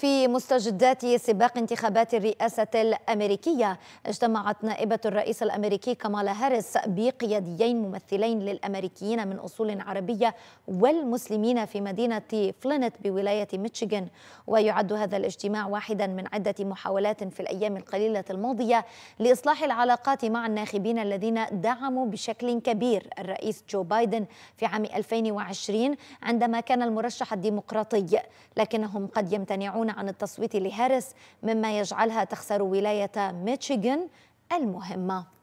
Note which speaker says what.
Speaker 1: في مستجدات سباق انتخابات الرئاسة الأمريكية اجتمعت نائبة الرئيس الأمريكي كمالا هاريس بقياديين ممثلين للأمريكيين من أصول عربية والمسلمين في مدينة فلينت بولاية ميشيغان ويعد هذا الاجتماع واحدا من عدة محاولات في الأيام القليلة الماضية لإصلاح العلاقات مع الناخبين الذين دعموا بشكل كبير الرئيس جو بايدن في عام 2020 عندما كان المرشح الديمقراطي لكنهم قد يمتنعون يعلنون عن التصويت لهاريس مما يجعلها تخسر ولاية ميشيغان المهمة